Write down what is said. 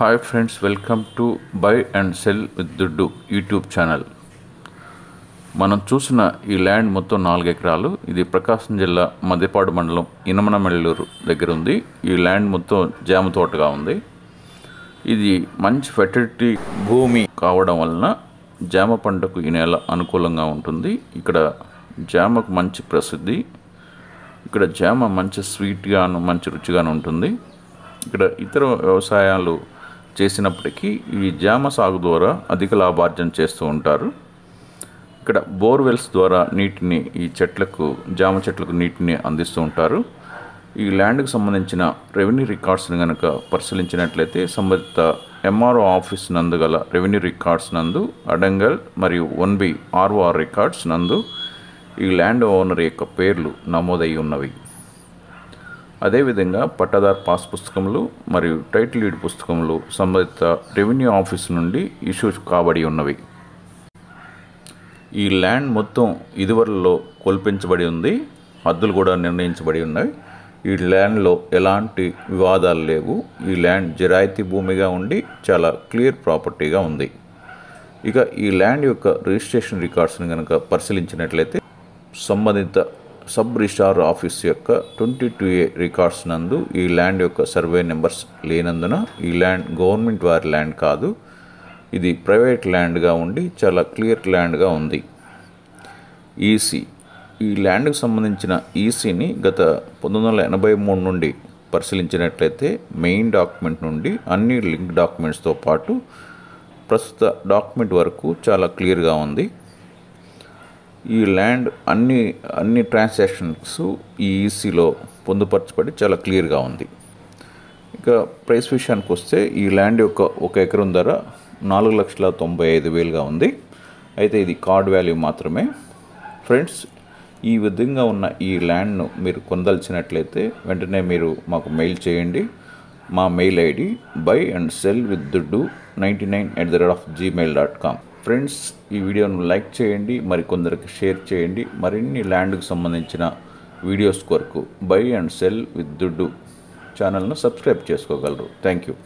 hi friends welcome to buy and sell with Duddu YouTube channel మనం చూసిన ఈ land మొత్తం నాలుగు ఎకరాలు ఇది ప్రకాశం జిల్లా మధ్యపాడు మండలం ఇనమనమెళ్ళూరు దగ్గర ఉంది ఈ ల్యాండ్ మొత్తం జామ తోటగా ఉంది ఇది మంచి ఫెర్టిలిటీ భూమి కావడం వలన జామ పంటకు ఈ నెల అనుకూలంగా ఉంటుంది ఇక్కడ జామకు మంచి ప్రసిద్ధి ఇక్కడ జామ మంచి స్వీట్గాను మంచి రుచిగాను ఉంటుంది ఇక్కడ ఇతర వ్యవసాయాలు చేసినప్పటికీ ఈ జామ సాగు ద్వారా అధిక లాభార్జన చేస్తూ ఉంటారు ఇక్కడ బోర్వెల్స్ ద్వారా నీటిని ఈ చెట్లకు జామ చెట్లకు నీటిని అందిస్తూ ఉంటారు ఈ ల్యాండ్కు సంబంధించిన రెవెన్యూ రికార్డ్స్ని కనుక పరిశీలించినట్లయితే సంబంధిత ఎంఆర్ఓ ఆఫీస్ నందు గల రెవెన్యూ రికార్డ్స్ నందు అడంగల్ మరియు వన్ బి ఆర్ఓఆర్ రికార్డ్స్ నందు ఈ ల్యాండ్ ఓనర్ యొక్క పేర్లు నమోదై ఉన్నవి అదేవిధంగా పట్టాదార్ పాస్ పుస్తకములు మరియు టైటిల్ ఈడ్ పుస్తకములు సంబంధిత రెవెన్యూ ఆఫీస్ నుండి ఇష్యూ కాబడి ఉన్నవి ఈ ల్యాండ్ మొత్తం ఇదివరలో కోల్పించబడి ఉంది హద్దులు కూడా నిర్ణయించబడి ఉన్నాయి ఈ ల్యాండ్లో ఎలాంటి వివాదాలు లేవు ఈ ల్యాండ్ జిరాయితీ భూమిగా ఉండి చాలా క్లియర్ ప్రాపర్టీగా ఉంది ఇక ఈ ల్యాండ్ యొక్క రిజిస్ట్రేషన్ రికార్డ్స్ని కనుక పరిశీలించినట్లయితే సంబంధిత సబ్ రిజిస్ట్రార్ ఆఫీస్ యొక్క ట్వంటీ టూ ఏ రికార్డ్స్ నందు ఈ ల్యాండ్ యొక్క సర్వే నెంబర్స్ లేనందున ఈ ల్యాండ్ గవర్నమెంట్ వారి ల్యాండ్ కాదు ఇది ప్రైవేట్ ల్యాండ్గా ఉండి చాలా క్లియర్ ల్యాండ్గా ఉంది ఈసీ e ఈ ల్యాండ్కు సంబంధించిన ఈసీని e గత పంతొమ్మిది వందల ఎనభై మూడు నుండి పరిశీలించినట్లయితే మెయిన్ డాక్యుమెంట్ నుండి అన్ని లింక్ డాక్యుమెంట్స్తో పాటు ప్రస్తుత డాక్యుమెంట్ వరకు చాలా క్లియర్గా ఉంది ఈ ల్యాండ్ అన్ని అన్ని ట్రాన్సాక్షన్స్ ఈ ఈసీలో పొందుపరచబడి చాలా క్లియర్గా ఉంది ఇక ప్రైస్ విషయానికి వస్తే ఈ ల్యాండ్ యొక్క ఒక ఎకరం ధర నాలుగు లక్షల తొంభై ఐదు వేలుగా ఉంది అయితే ఇది కార్డ్ వాల్యూ మాత్రమే ఫ్రెండ్స్ ఈ విధంగా ఉన్న ఈ ల్యాండ్ను మీరు కొందాల్సినట్లయితే వెంటనే మీరు మాకు మెయిల్ చేయండి మా mail ID buy and sell with Duddu ninety nine at the rate of Gmail dot com friends ఈ వీడియోను లైక్ చేయండి మరి కొందరికి షేర్ చేయండి మరిన్ని ల్యాండ్కు సంబంధించిన వీడియోస్ కొరకు బై అండ్ సెల్ విత్ దుడ్డు ఛానల్ను సబ్స్క్రైబ్ చేసుకోగలరు థ్యాంక్ యూ